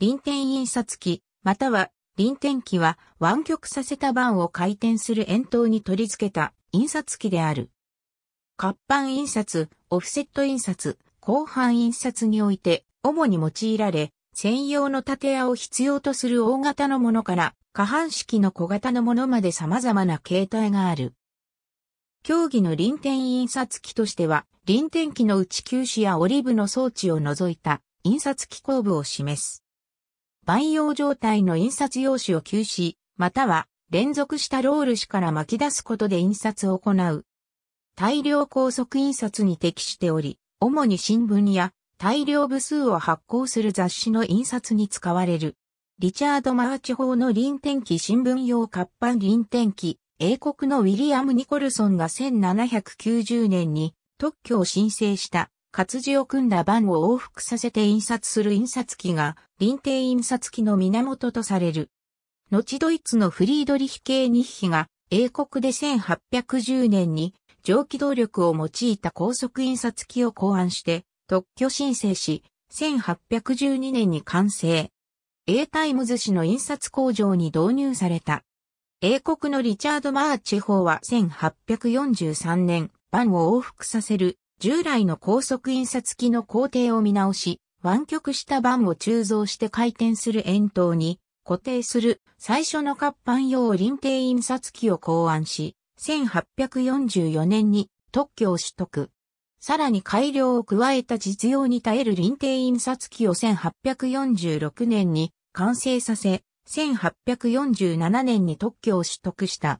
臨転印刷機、または臨転機は湾曲させた板を回転する円筒に取り付けた印刷機である。活版印刷、オフセット印刷、後半印刷において主に用いられ、専用の縦屋を必要とする大型のものから下半式の小型のものまで様々な形態がある。競技の臨転印刷機としては、臨転機の内球紙やオリブの装置を除いた印刷機構部を示す。培養状態の印刷用紙を休止、または連続したロール紙から巻き出すことで印刷を行う。大量高速印刷に適しており、主に新聞や大量部数を発行する雑誌の印刷に使われる。リチャード・マーチ法の臨転機新聞用活版臨転機、英国のウィリアム・ニコルソンが1790年に特許を申請した活字を組んだ版を往復させて印刷する印刷機が、臨定印刷機の源とされる。後ドイツのフリードリヒ・系日比が、英国で1810年に、蒸気動力を用いた高速印刷機を考案して、特許申請し、1812年に完成。英タイムズ紙の印刷工場に導入された。英国のリチャード・マーチ法は1843年、版を往復させる従来の高速印刷機の工程を見直し、湾曲した板を鋳造して回転する円筒に固定する最初の活版用臨定印刷機を考案し、1844年に特許を取得。さらに改良を加えた実用に耐える臨定印刷機を1846年に完成させ、1847年に特許を取得した。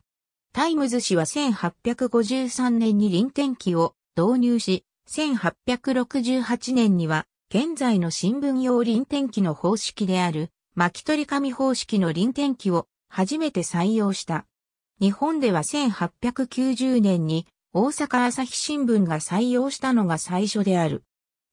タイムズ氏は1853年に臨転機を導入し、1868年には、現在の新聞用輪転機の方式である、巻き取り紙方式の輪転機を初めて採用した。日本では1890年に大阪朝日新聞が採用したのが最初である。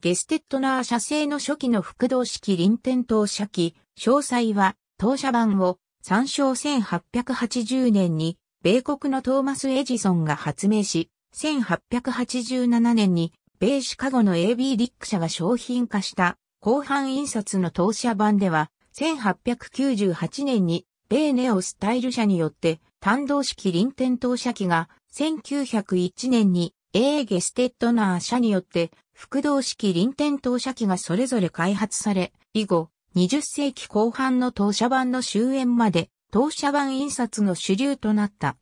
ゲステッドナー社製の初期の複動式輪転投射機、詳細は当社版を参照1880年に米国のトーマス・エジソンが発明し、1887年に、米シカゴの AB ディック社が商品化した後半印刷の投射版では、1898年に米ネオスタイル社によって単動式臨転投射機が1901年に A ゲステッドナー社によって複動式臨転投射機がそれぞれ開発され、以後20世紀後半の投射版の終焉まで投射版印刷の主流となった。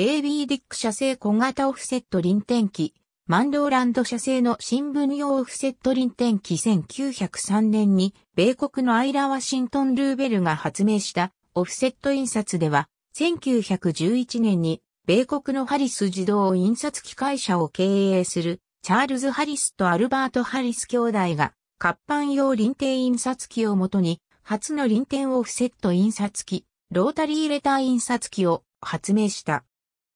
AB ディック社製小型オフセット輪転機、マンローランド社製の新聞用オフセット輪転機1903年に、米国のアイラ・ワシントン・ルーベルが発明したオフセット印刷では、1911年に、米国のハリス自動印刷機会社を経営する、チャールズ・ハリスとアルバート・ハリス兄弟が、活版用輪転印刷機をもとに、初の輪転オフセット印刷機、ロータリーレター印刷機を発明した。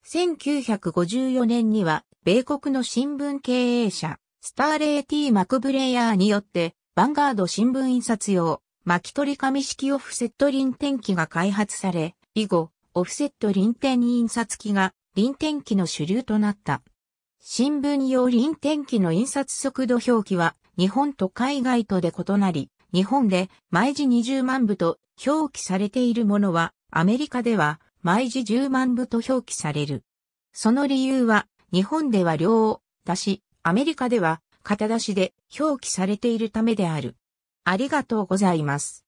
1954年には、米国の新聞経営者、スターレイ・ティー・マクブレイヤーによって、ヴァンガード新聞印刷用、巻き取り紙式オフセット輪転機が開発され、以後、オフセット輪転印刷機が輪転機の主流となった。新聞用輪転機の印刷速度表記は日本と海外とで異なり、日本で毎時20万部と表記されているものはアメリカでは毎時10万部と表記される。その理由は、日本では両を出し、アメリカでは型出しで表記されているためである。ありがとうございます。